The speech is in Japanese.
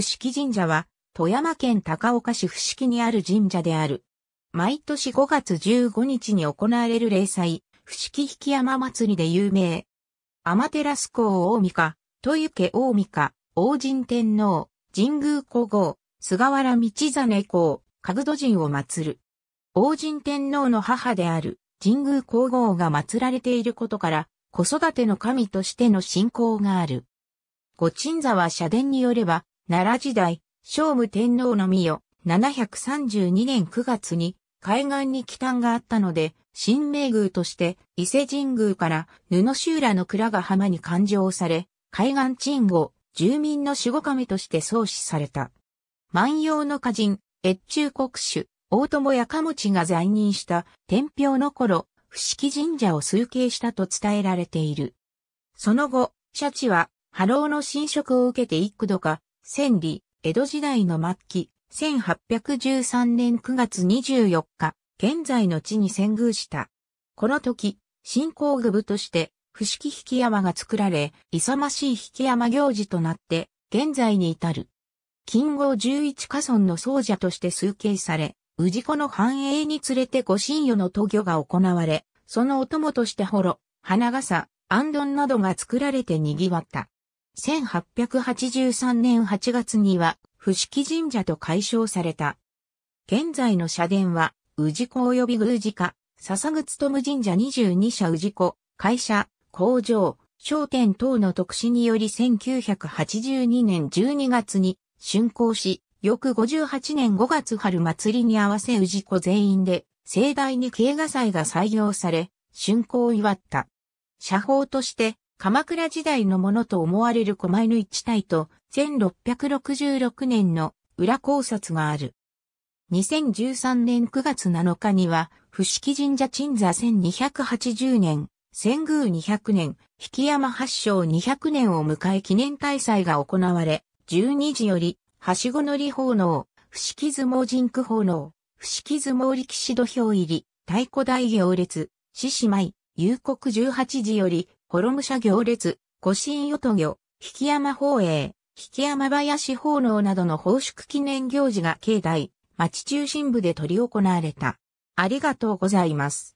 伏木神社は、富山県高岡市伏木にある神社である。毎年5月15日に行われる例祭、伏木引山祭りで有名。天照公大御家、豊池大御王神天皇、神宮皇后、菅原道真公、角ぐ神を祀る。王神天皇の母である神宮皇后が祀られていることから、子育ての神としての信仰がある。御鎮座は社殿によれば、奈良時代、聖武天皇の御代、732年9月に海岸に帰還があったので、新名宮として伊勢神宮から布修羅の倉ヶ浜に勘定され、海岸鎮護、住民の守護神として創始された。万葉の歌人、越中国主、大友やかもちが在任した天平の頃、伏木神社を崇敬したと伝えられている。その後、シャチは、波浪の侵食を受けて幾度か千里、江戸時代の末期、1813年9月24日、現在の地に遷宮した。この時、新興具部として、伏木引山が作られ、勇ましい引山行事となって、現在に至る。金剛十一家村の僧者として崇敬され、治子の繁栄につれて御神与の渡御が行われ、そのお供としてろ、花笠、安頓などが作られて賑わった。1883年8月には、伏木神社と改称された。現在の社殿は、治子及び宮司家、笹口友神社22社治子、会社、工場、商店等の特使により1982年12月に竣工し、翌58年5月春祭りに合わせ治子全員で盛大に慶賀祭が採用され、竣工を祝った。社宝として鎌倉時代のものと思われる狛犬一帯と1666年の裏考察がある。2013年9月7日には、伏木神社鎮座1280年、仙宮200年、引山八章200年を迎え記念大祭が行われ、12時より、はしご乗り奉納、伏木相撲人工奉納、伏木相撲力士土俵入り、太鼓大行列、獅子舞、夕刻18時より、ホロム社行列、御神与都魚、引山法営、引山林奉納などの奉祝記念行事が境内、町中心部で取り行われた。ありがとうございます。